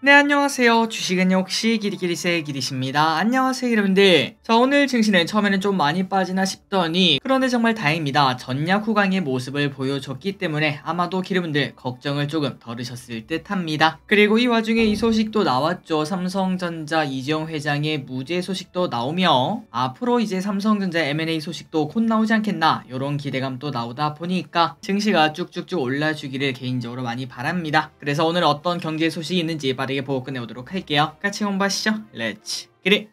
네 안녕하세요 주식은 역시 기리기리세 기리십니다 안녕하세요 여러분들 자 오늘 증시는 처음에는 좀 많이 빠지나 싶더니 그런데 정말 다행입니다 전약 후강의 모습을 보여줬기 때문에 아마도 기리분들 걱정을 조금 덜으셨을 듯 합니다 그리고 이 와중에 이 소식도 나왔죠 삼성전자 이재용 회장의 무죄 소식도 나오며 앞으로 이제 삼성전자 M&A 소식도 곧 나오지 않겠나 이런 기대감도 나오다 보니까 증시가 쭉쭉쭉 올라주기를 개인적으로 많이 바랍니다 그래서 오늘 어떤 경제 소식이 있는지 빠르게 보고 끝내보도록 할게요. 같이 공부하시죠. 렛츠 기릿!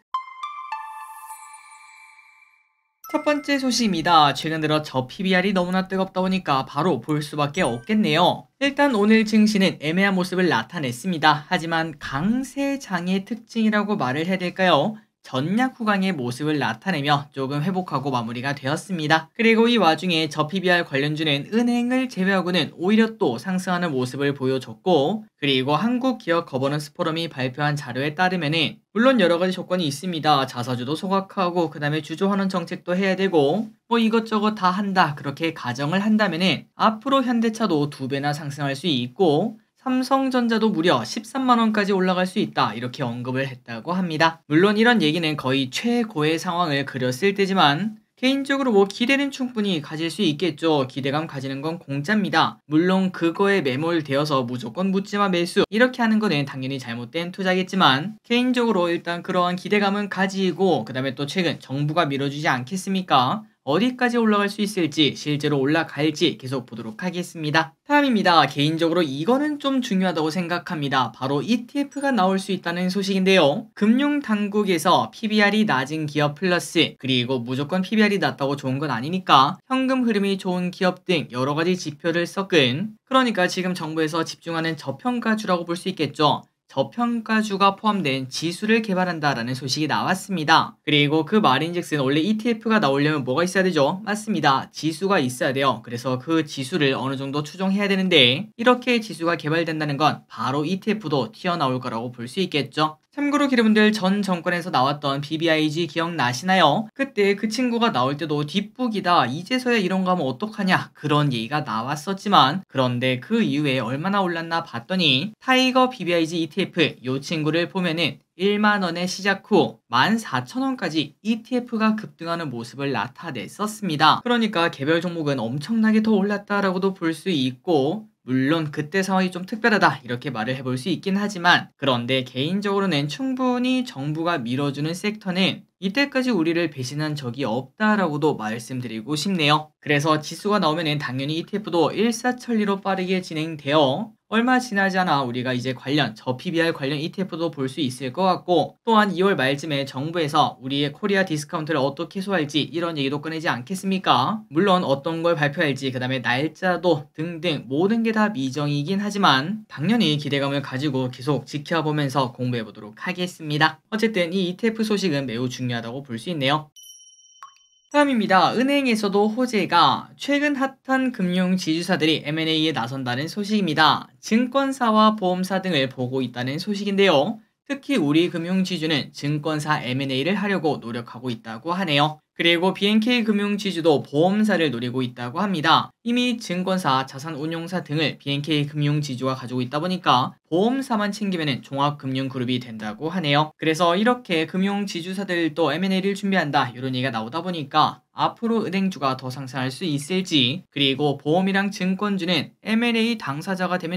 첫 번째 소식입니다. 최근 들어 저 PBR이 너무나 뜨겁다 보니까 바로 볼 수밖에 없겠네요. 일단 오늘 증시는 애매한 모습을 나타냈습니다. 하지만 강세 장의 특징이라고 말을 해야 될까요? 전략 후강의 모습을 나타내며 조금 회복하고 마무리가 되었습니다. 그리고 이 와중에 저 PBR 관련주는 은행을 제외하고는 오히려 또 상승하는 모습을 보여줬고 그리고 한국기업 거버넌스 포럼이 발표한 자료에 따르면은 물론 여러 가지 조건이 있습니다. 자사주도 소각하고 그다음에 주주환원 정책도 해야 되고 뭐 이것저것 다 한다 그렇게 가정을 한다면은 앞으로 현대차도 두 배나 상승할 수 있고 삼성전자도 무려 13만원까지 올라갈 수 있다 이렇게 언급을 했다고 합니다. 물론 이런 얘기는 거의 최고의 상황을 그렸을 때지만 개인적으로 뭐 기대는 충분히 가질 수 있겠죠. 기대감 가지는 건 공짜입니다. 물론 그거에 매몰되어서 무조건 묻지마 매수 이렇게 하는 거는 당연히 잘못된 투자겠지만 개인적으로 일단 그러한 기대감은 가지고 그 다음에 또 최근 정부가 밀어주지 않겠습니까? 어디까지 올라갈 수 있을지 실제로 올라갈지 계속 보도록 하겠습니다. 다음입니다. 개인적으로 이거는 좀 중요하다고 생각합니다. 바로 ETF가 나올 수 있다는 소식인데요. 금융당국에서 PBR이 낮은 기업 플러스 그리고 무조건 PBR이 낮다고 좋은 건 아니니까 현금 흐름이 좋은 기업 등 여러 가지 지표를 섞은 그러니까 지금 정부에서 집중하는 저평가주라고 볼 수 있겠죠. 저평가주가 포함된 지수를 개발한다라는 소식이 나왔습니다. 그리고 그 말인즉슨 원래 ETF가 나오려면 뭐가 있어야 되죠? 맞습니다. 지수가 있어야 돼요. 그래서 그 지수를 어느 정도 추정해야 되는데 이렇게 지수가 개발된다는 건 바로 ETF도 튀어나올 거라고 볼 수 있겠죠. 참고로 기름들 전 정권에서 나왔던 BBIG 기억나시나요? 그때 그 친구가 나올 때도 뒷북이다 이제서야 이런 거 하면 어떡하냐 그런 얘기가 나왔었지만 그런데 그 이후에 얼마나 올랐나 봤더니 타이거 BBIG ETF 요 친구를 보면은 1만원에 시작 후 14,000원까지 ETF가 급등하는 모습을 나타냈었습니다. 그러니까 개별 종목은 엄청나게 더 올랐다라고도 볼 수 있고 물론 그때 상황이 좀 특별하다 이렇게 말을 해볼 수 있긴 하지만 그런데 개인적으로는 충분히 정부가 밀어주는 섹터는 이때까지 우리를 배신한 적이 없다라고도 말씀드리고 싶네요. 그래서 지수가 나오면 당연히 ETF도 일사천리로 빠르게 진행되어 얼마 지나지 않아 우리가 이제 관련 저 PBR 관련 ETF도 볼 수 있을 것 같고 또한 2월 말쯤에 정부에서 우리의 코리아 디스카운트를 어떻게 소할지 이런 얘기도 꺼내지 않겠습니까? 물론 어떤 걸 발표할지 그 다음에 날짜도 등등 모든 게 다 미정이긴 하지만 당연히 기대감을 가지고 계속 지켜보면서 공부해 보도록 하겠습니다. 어쨌든 이 ETF 소식은 매우 중요합니다 중요하다고 볼 수 있네요. 다음입니다. 은행에서도 호재가 최근 핫한 금융 지주사들이 M&A에 나선다는 소식입니다. 증권사와 보험사 등을 보고 있다는 소식인데요. 특히 우리 금융지주는 증권사 M&A를 하려고 노력하고 있다고 하네요. 그리고 BNK금융지주도 보험사를 노리고 있다고 합니다. 이미 증권사, 자산운용사 등을 BNK금융지주가 가지고 있다 보니까 보험사만 챙기면 종합금융그룹이 된다고 하네요. 그래서 이렇게 금융지주사들도 M&A를 준비한다 이런 얘기가 나오다 보니까 앞으로 은행주가 더 상승할 수 있을지 그리고 보험이랑 증권주는 M&A 당사자가 되면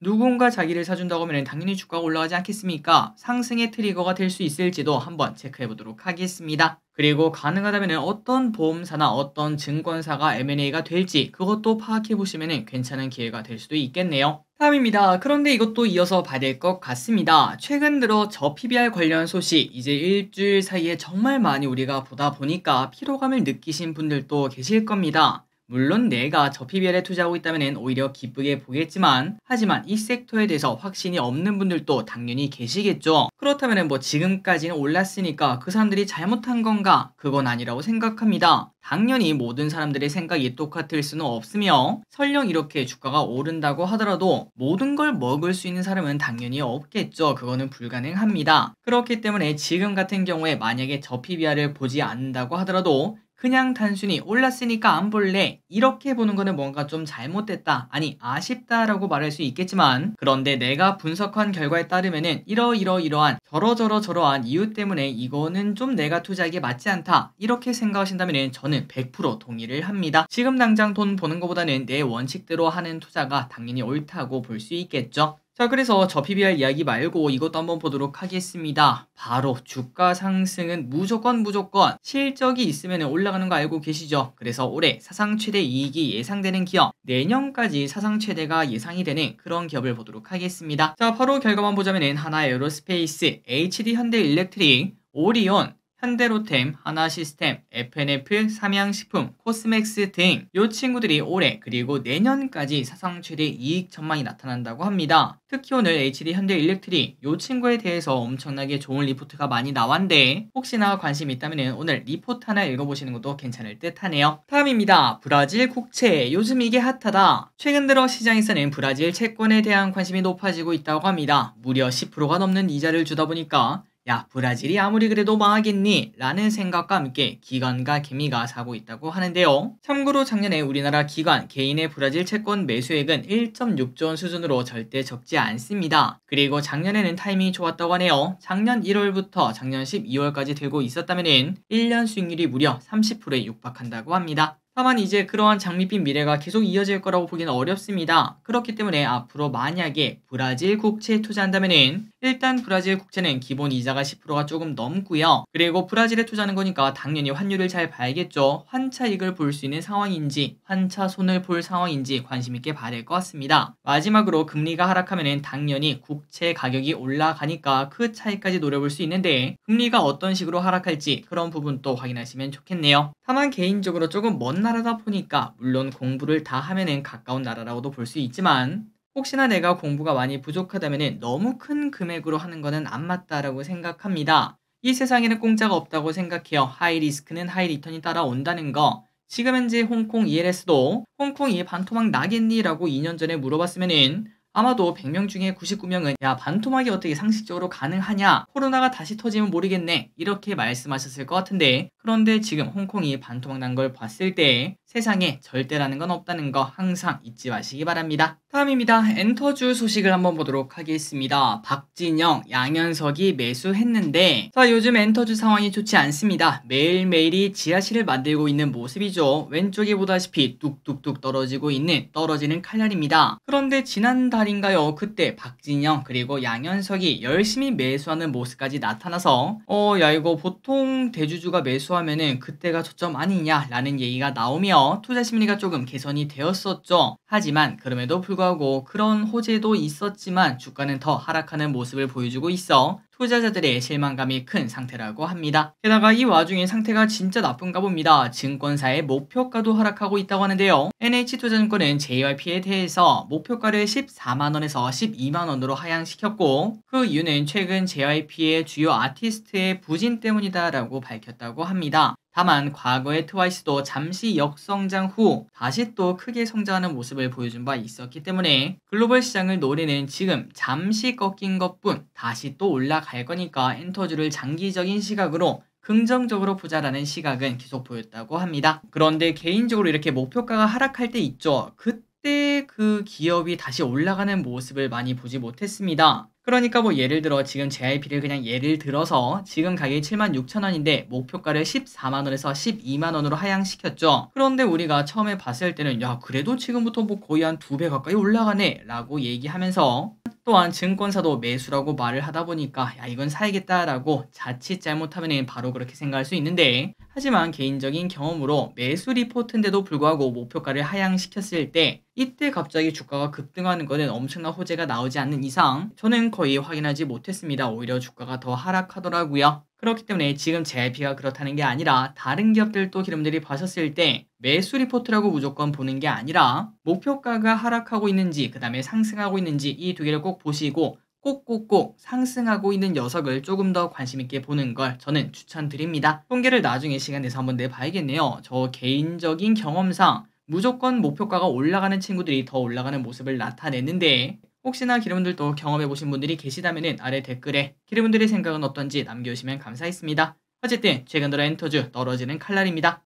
누군가 자기를 사준다고 하면 당연히 주가가 올라가지 않겠습니까? 상승의 트리거가 될 수 있을지도 한번 체크해 보도록 하겠습니다. 그리고 가능하다면 어떤 보험사나 어떤 증권사가 M&A가 될지 그것도 파악해 보시면 괜찮은 기회가 될 수도 있겠네요. 다음입니다. 그런데 이것도 이어서 받을 것 같습니다. 최근 들어 저 PBR 관련 소식 이제 일주일 사이에 정말 많이 우리가 보다 보니까 피로감을 느끼신 분들도 계실 겁니다. 물론 내가 저 PBR에 투자하고 있다면 오히려 기쁘게 보겠지만 하지만 이 섹터에 대해서 확신이 없는 분들도 당연히 계시겠죠. 그렇다면 뭐 지금까지는 올랐으니까 그 사람들이 잘못한 건가? 그건 아니라고 생각합니다. 당연히 모든 사람들의 생각이 똑같을 수는 없으며 설령 이렇게 주가가 오른다고 하더라도 모든 걸 먹을 수 있는 사람은 당연히 없겠죠. 그거는 불가능합니다. 그렇기 때문에 지금 같은 경우에 만약에 저 PBR을 보지 않는다고 하더라도 그냥 단순히 올랐으니까 안 볼래 이렇게 보는 거는 뭔가 좀 잘못됐다 아니 아쉽다라고 말할 수 있겠지만 그런데 내가 분석한 결과에 따르면은 이러이러이러한 저러저러 저러한 이유 때문에 이거는 좀 내가 투자하기에 맞지 않다 이렇게 생각하신다면 저는 100% 동의를 합니다. 지금 당장 돈 버는 것보다는 내 원칙대로 하는 투자가 당연히 옳다고 볼 수 있겠죠. 자, 그래서 저 PBR 이야기 말고 이것도 한번 보도록 하겠습니다. 바로 주가 상승은 무조건 무조건 실적이 있으면 올라가는 거 알고 계시죠? 그래서 올해 사상 최대 이익이 예상되는 기업, 내년까지 사상 최대가 예상이 되는 그런 기업을 보도록 하겠습니다. 자, 바로 결과만 보자면 하나 에어로스페이스, HD 현대 일렉트릭, 오리온, 현대로템, 하나시스템, FNF, 삼양식품, 코스맥스 등요 친구들이 올해 그리고 내년까지 사상 최대 이익 전망이 나타난다고 합니다. 특히 오늘 HD 현대 일렉트릭 요 친구에 대해서 엄청나게 좋은 리포트가 많이 나왔는데 혹시나 관심 있다면 오늘 리포트 하나 읽어보시는 것도 괜찮을 듯 하네요. 다음입니다. 브라질 국채 요즘 이게 핫하다. 최근 들어 시장에서는 브라질 채권에 대한 관심이 높아지고 있다고 합니다. 무려 10%가 넘는 이자를 주다 보니까 야 브라질이 아무리 그래도 망하겠니 라는 생각과 함께 기관과 개미가 사고 있다고 하는데요. 참고로 작년에 우리나라 기관 개인의 브라질 채권 매수액은 1.6조 원 수준으로 절대 적지 않습니다. 그리고 작년에는 타이밍이 좋았다고 하네요. 작년 1월부터 작년 12월까지 들고 있었다면 1년 수익률이 무려 30%에 육박한다고 합니다. 다만 이제 그러한 장밋빛 미래가 계속 이어질 거라고 보기는 어렵습니다. 그렇기 때문에 앞으로 만약에 브라질 국채에 투자한다면은 일단 브라질 국채는 기본 이자가 10%가 조금 넘고요. 그리고 브라질에 투자하는 거니까 당연히 환율을 잘 봐야겠죠. 환차 익을볼 수 있는 상황인지 환차 손을 볼 상황인지 관심 있게 봐야 될 것 같습니다. 마지막으로 금리가 하락하면 당연히 국채 가격이 올라가니까 그 차이까지 노려볼 수 있는데 금리가 어떤 식으로 하락할지 그런 부분도 확인하시면 좋겠네요. 다만 개인적으로 조금 먼 나라다 보니까 물론 공부를 다 하면은 가까운 나라라고도 볼 수 있지만 혹시나 내가 공부가 많이 부족하다면 은 너무 큰 금액으로 하는 거는 안 맞다라고 생각합니다. 이 세상에는 공짜가 없다고 생각해요. 하이 리스크는 하이 리턴이 따라온다는 거. 지금 현재 홍콩 ELS도 홍콩이 반토막 나겠니? 라고 2년 전에 물어봤으면은 아마도 100명 중에 99명은 야 반토막이 어떻게 상식적으로 가능하냐 코로나가 다시 터지면 모르겠네 이렇게 말씀하셨을 것 같은데 그런데 지금 홍콩이 반토막 난 걸 봤을 때 세상에 절대라는 건 없다는 거 항상 잊지 마시기 바랍니다. 다음입니다. 엔터주 소식을 한번 보도록 하겠습니다. 박진영, 양현석이 매수했는데 자 요즘 엔터주 상황이 좋지 않습니다. 매일매일이 지하실을 만들고 있는 모습이죠. 왼쪽에 보다시피 뚝뚝뚝 떨어지고 있는 떨어지는 칼날입니다. 그런데 지난달인가요? 그때 박진영 그리고 양현석이 열심히 매수하는 모습까지 나타나서 어야 이거 보통 대주주가 매수하면은 그때가 초점 아니냐라는 얘기가 나오며 투자 심리가 조금 개선이 되었었죠. 하지만 그럼에도 불구하고 그런 호재도 있었지만 주가는 더 하락하는 모습을 보여주고 있어 투자자들의 실망감이 큰 상태라고 합니다. 게다가 이 와중에 상태가 진짜 나쁜가 봅니다. 증권사의 목표가도 하락하고 있다고 하는데요. NH투자증권은 JYP에 대해서 목표가를 14만원에서 12만원으로 하향시켰고 그 이유는 최근 JYP의 주요 아티스트의 부진 때문이다라고 밝혔다고 합니다. 다만 과거의 트와이스도 잠시 역성장 후 다시 또 크게 성장하는 모습을 보여준 바 있었기 때문에 글로벌 시장을 노리는 지금 잠시 꺾인 것뿐 다시 또 올라갈 거니까 엔터주를 장기적인 시각으로 긍정적으로 보자라는 시각은 계속 보였다고 합니다. 그런데 개인적으로 이렇게 목표가가 하락할 때 있죠. 그때 그 기업이 다시 올라가는 모습을 많이 보지 못했습니다. 그러니까 뭐 예를 들어 지금 JIP를 그냥 예를 들어서 지금 가격이 7만 6천 원인데 목표가를 14만 원에서 12만 원으로 하향시켰죠. 그런데 우리가 처음에 봤을 때는 야 그래도 지금부터 뭐 거의 한 두 배 가까이 올라가네 라고 얘기하면서 또한 증권사도 매수라고 말을 하다 보니까 야 이건 사야겠다라고 자칫 잘못하면 바로 그렇게 생각할 수 있는데 하지만 개인적인 경험으로 매수 리포트인데도 불구하고 목표가를 하향시켰을 때 이때 갑자기 주가가 급등하는 것은 엄청난 호재가 나오지 않는 이상 저는 거의 확인하지 못했습니다. 오히려 주가가 더 하락하더라고요. 그렇기 때문에 지금 JIP가 그렇다는 게 아니라 다른 기업들도 기름들이 봐셨을 때 매수 리포트라고 무조건 보는 게 아니라 목표가가 하락하고 있는지 그 다음에 상승하고 있는지 이 두 개를 꼭 보시고 꼭꼭꼭 상승하고 있는 녀석을 조금 더 관심 있게 보는 걸 저는 추천드립니다. 통계를 나중에 시간 내서 한번 내봐야겠네요. 저 개인적인 경험상 무조건 목표가가 올라가는 친구들이 더 올라가는 모습을 나타냈는데 혹시나 기름들도 경험해 보신 분들이 계시다면 아래 댓글에 기름들의 생각은 어떤지 남겨주시면 감사했습니다 어쨌든 최근 들어 엔터즈 떨어지는 칼날입니다.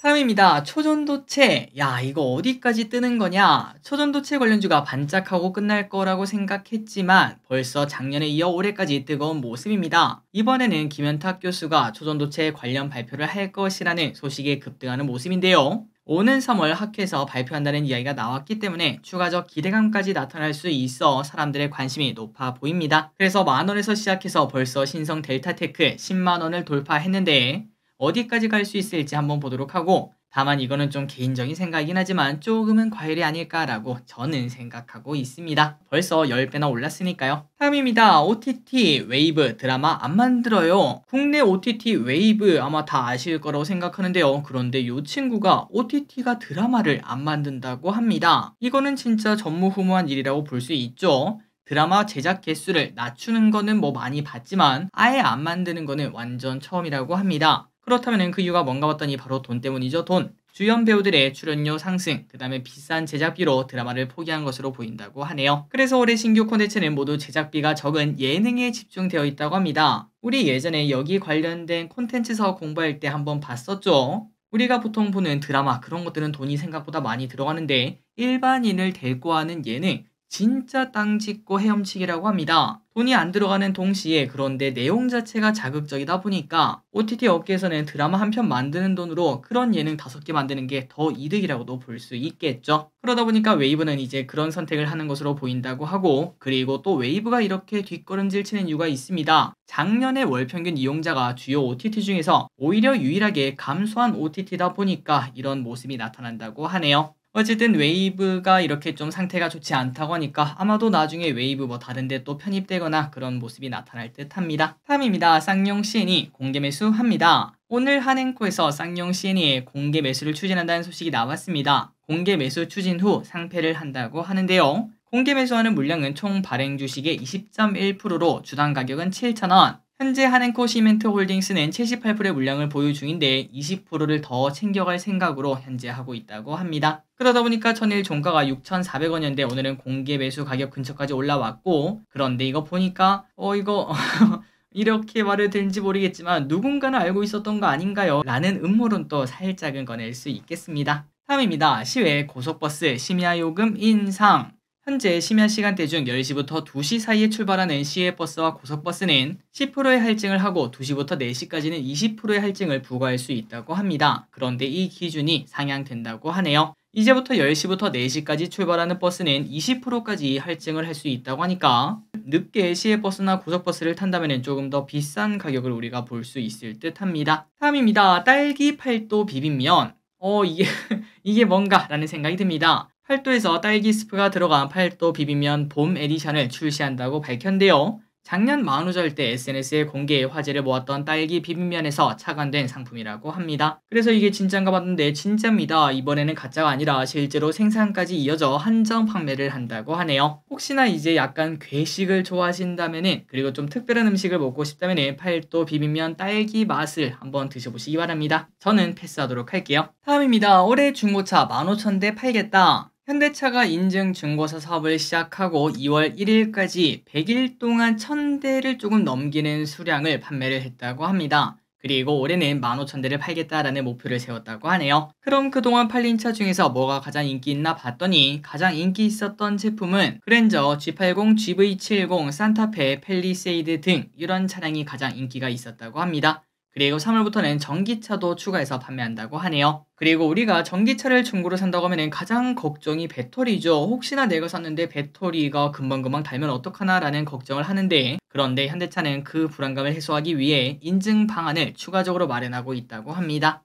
다음입니다. 초전도체. 야, 이거 어디까지 뜨는 거냐? 초전도체 관련주가 반짝하고 끝날 거라고 생각했지만 벌써 작년에 이어 올해까지 뜨거운 모습입니다. 이번에는 김현탁 교수가 초전도체 관련 발표를 할 것이라는 소식에 급등하는 모습인데요. 오는 3월 학회에서 발표한다는 이야기가 나왔기 때문에 추가적 기대감까지 나타날 수 있어 사람들의 관심이 높아 보입니다. 그래서 만원에서 시작해서 벌써 신성 델타테크 10만원을 돌파했는데 어디까지 갈 수 있을지 한번 보도록 하고 다만 이거는 좀 개인적인 생각이긴 하지만 조금은 과일이 아닐까라고 저는 생각하고 있습니다. 벌써 10배나 올랐으니까요. 다음입니다. OTT 웨이브 드라마 안 만들어요. 국내 OTT 웨이브 아마 다 아실 거라고 생각하는데요. 그런데 이 친구가 OTT가 드라마를 안 만든다고 합니다. 이거는 진짜 전무후무한 일이라고 볼 수 있죠. 드라마 제작 개수를 낮추는 거는 뭐 많이 봤지만 아예 안 만드는 거는 완전 처음이라고 합니다. 그렇다면 그 이유가 뭔가 봤더니 바로 돈 때문이죠. 돈. 주연 배우들의 출연료 상승, 그 다음에 비싼 제작비로 드라마를 포기한 것으로 보인다고 하네요. 그래서 올해 신규 콘텐츠는 모두 제작비가 적은 예능에 집중되어 있다고 합니다. 우리 예전에 여기 관련된 콘텐츠 서 공부할 때 한번 봤었죠? 우리가 보통 보는 드라마 그런 것들은 돈이 생각보다 많이 들어가는데 일반인을 대고 하는 예능 진짜 땅 짓고 헤엄치기라고 합니다. 돈이 안 들어가는 동시에 그런데 내용 자체가 자극적이다 보니까 OTT 업계에서는 드라마 한 편 만드는 돈으로 그런 예능 다섯 개 만드는 게 더 이득이라고도 볼 수 있겠죠. 그러다 보니까 웨이브는 이제 그런 선택을 하는 것으로 보인다고 하고 그리고 또 웨이브가 이렇게 뒷걸음질 치는 이유가 있습니다. 작년에 월평균 이용자가 주요 OTT 중에서 오히려 유일하게 감소한 OTT다 보니까 이런 모습이 나타난다고 하네요. 어쨌든 웨이브가 이렇게 좀 상태가 좋지 않다고 하니까 아마도 나중에 웨이브 뭐 다른데 또 편입되거나 그런 모습이 나타날 듯 합니다. 다음입니다. 쌍용 CN이 공개 매수합니다. 오늘 한행코에서 쌍용 c n 이 공개 매수를 추진한다는 소식이 나왔습니다. 공개 매수 추진 후 상패를 한다고 하는데요. 공개 매수하는 물량은 총 발행 주식의 20.1%로 주당 가격은 7,000원, 현재 한행코 시멘트 홀딩스는 78불의 물량을 보유 중인데 20%를 더 챙겨갈 생각으로 현재 하고 있다고 합니다. 그러다 보니까 전일 종가가 6,400원인데 오늘은 공개 매수 가격 근처까지 올라왔고 그런데 이거 보니까 어 이거 이렇게 말을 들린지 모르겠지만 누군가는 알고 있었던 거 아닌가요? 라는 음모론또 살짝은 꺼낼 수 있겠습니다. 다음입니다 시외 고속버스 심야 요금 인상 현재 심야 시간대 중 10시부터 2시 사이에 출발한 n c a 버스와 고속버스는 10%의 할증을 하고 2시부터 4시까지는 20%의 할증을 부과할 수 있다고 합니다. 그런데 이 기준이 상향된다고 하네요. 이제부터 10시부터 4시까지 출발하는 버스는 20%까지 할증을 할 수 있다고 하니까 늦게 시외버스나 고속버스를 탄다면 조금 더 비싼 가격을 우리가 볼 수 있을 듯 합니다. 다음입니다. 딸기 팔도 비빔면. 어, 이게, 이게 뭔가 라는 생각이 듭니다. 팔도에서 딸기 스프가 들어간 팔도 비빔면 봄 에디션을 출시한다고 밝혔는데요. 작년 만우절 때 SNS에 공개해 화제를 모았던 딸기 비빔면에서 착안된 상품이라고 합니다. 그래서 이게 진짠가 봤는데 진짜입니다. 이번에는 가짜가 아니라 실제로 생산까지 이어져 한정 판매를 한다고 하네요. 혹시나 이제 약간 괴식을 좋아하신다면은 그리고 좀 특별한 음식을 먹고 싶다면은 팔도 비빔면 딸기 맛을 한번 드셔보시기 바랍니다. 저는 패스하도록 할게요. 다음입니다. 올해 중고차 15,000대 팔겠다. 현대차가 인증 중고사 사업을 시작하고 2월 1일까지 100일 동안 1000대를 조금 넘기는 수량을 판매를 했다고 합니다. 그리고 올해는 15,000대를 팔겠다라는 목표를 세웠다고 하네요. 그럼 그동안 팔린 차 중에서 뭐가 가장 인기 있나 봤더니 가장 인기 있었던 제품은 그랜저, G80, GV70, 산타페, 펠리세이드 등 이런 차량이 가장 인기가 있었다고 합니다. 그리고 3월부터는 전기차도 추가해서 판매한다고 하네요. 그리고 우리가 전기차를 중고로 산다고 하면 가장 걱정이 배터리죠. 혹시나 내가 샀는데 배터리가 금방금방 달면 어떡하나라는 걱정을 하는데 그런데 현대차는 그 불안감을 해소하기 위해 인증 방안을 추가적으로 마련하고 있다고 합니다.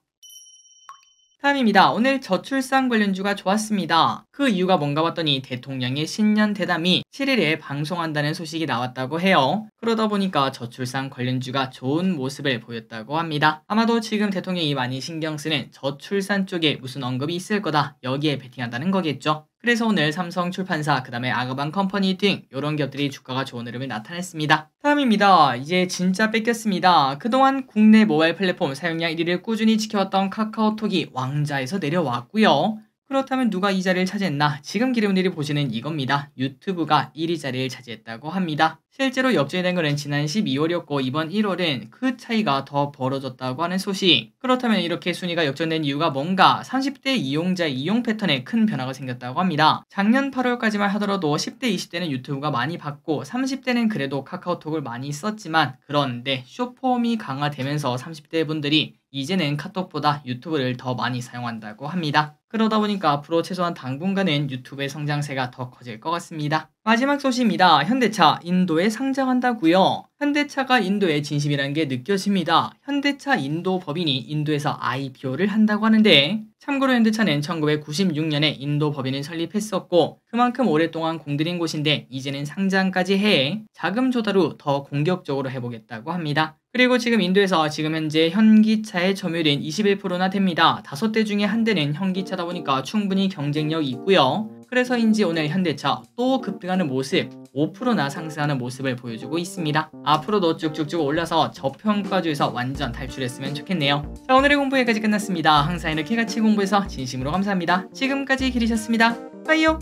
다음입니다. 오늘 저출산 관련주가 좋았습니다. 그 이유가 뭔가 봤더니 대통령의 신년 대담이 7일에 방송한다는 소식이 나왔다고 해요. 그러다 보니까 저출산 관련주가 좋은 모습을 보였다고 합니다. 아마도 지금 대통령이 많이 신경 쓰는 저출산 쪽에 무슨 언급이 있을 거다 여기에 베팅한다는 거겠죠. 그래서 오늘 삼성 출판사, 그 다음에 아그방 컴퍼니 등 이런 기업들이 주가가 좋은 흐름을 나타냈습니다. 다음입니다. 이제 진짜 뺏겼습니다. 그동안 국내 모바일 플랫폼 사용량 1위를 꾸준히 지켜왔던 카카오톡이 왕자에서 내려왔고요. 그렇다면 누가 이 자리를 차지했나? 지금 기름들이 보시는 이겁니다. 유튜브가 1위 자리를 차지했다고 합니다. 실제로 역전된 것은 지난 12월이었고 이번 1월은 그 차이가 더 벌어졌다고 하는 소식. 그렇다면 이렇게 순위가 역전된 이유가 뭔가 30대 이용자 이용 패턴에 큰 변화가 생겼다고 합니다. 작년 8월까지만 하더라도 10대, 20대는 유튜브가 많이 봤고 30대는 그래도 카카오톡을 많이 썼지만 그런데 쇼폼이 강화되면서 30대 분들이 이제는 카톡보다 유튜브를 더 많이 사용한다고 합니다. 그러다 보니까 앞으로 최소한 당분간은 유튜브의 성장세가 더 커질 것 같습니다. 마지막 소식입니다. 현대차 인도에 상장한다고요. 현대차가 인도의 진심이라는 게 느껴집니다. 현대차 인도 법인이 인도에서 IPO를 한다고 하는데 참고로 현대차는 1996년에 인도 법인을 설립했었고 그만큼 오랫동안 공들인 곳인데 이제는 상장까지 해 자금 조달 후 더 공격적으로 해보겠다고 합니다. 그리고 지금 인도에서 지금 현재 현기차의 점유율인 21%나 됩니다. 다섯 대 중에 한 대는 현기차다 보니까 충분히 경쟁력이 있고요. 그래서인지 오늘 현대차 또 급등하는 모습 5%나 상승하는 모습을 보여주고 있습니다. 앞으로도 쭉쭉쭉 올라서 저평가주에서 완전 탈출했으면 좋겠네요. 자 오늘의 공부 여기까지 끝났습니다. 항상 이렇게 같이 공부해서 진심으로 감사합니다. 지금까지 길이셨습니다. 빠이요!